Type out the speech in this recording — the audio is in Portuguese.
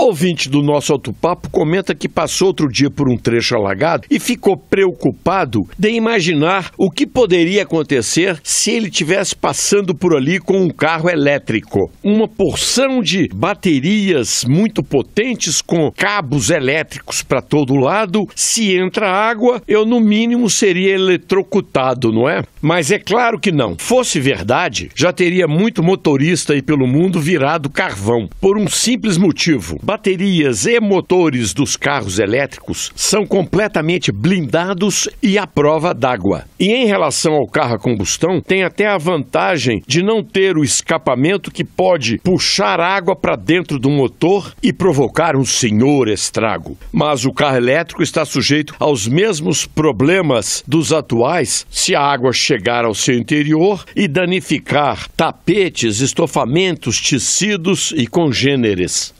Ouvinte do nosso Alto Papo comenta que passou outro dia por um trecho alagado e ficou preocupado de imaginar o que poderia acontecer se ele tivesse passando por ali com um carro elétrico. Uma porção de baterias muito potentes com cabos elétricos para todo lado. Se entra água, eu no mínimo seria eletrocutado, não é? Mas é claro que não. Fosse verdade, já teria muito motorista aí pelo mundo virado carvão por um simples motivo baterias e motores dos carros elétricos são completamente blindados e à prova d'água. E em relação ao carro a combustão, tem até a vantagem de não ter o escapamento que pode puxar água para dentro do motor e provocar um senhor estrago. Mas o carro elétrico está sujeito aos mesmos problemas dos atuais se a água chegar ao seu interior e danificar tapetes, estofamentos, tecidos e congêneres.